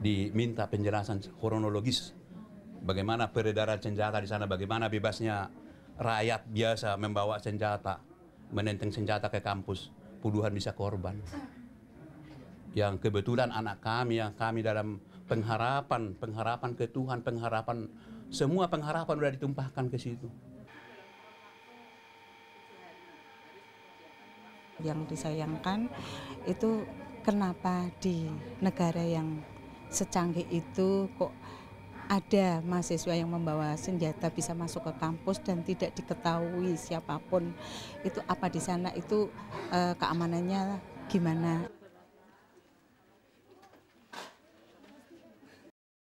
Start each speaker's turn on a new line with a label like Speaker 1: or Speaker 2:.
Speaker 1: Diminta penjelasan kronologis bagaimana peredaran senjata di sana, bagaimana bebasnya rakyat biasa membawa senjata, menenteng senjata ke kampus, puluhan bisa korban. Yang kebetulan anak kami yang kami dalam pengharapan, pengharapan ke Tuhan, pengharapan semua pengharapan sudah ditumpahkan ke situ.
Speaker 2: yang disayangkan itu kenapa di negara yang secanggih itu kok ada mahasiswa yang membawa senjata bisa masuk ke kampus dan tidak diketahui siapapun itu apa di sana itu eh, keamanannya gimana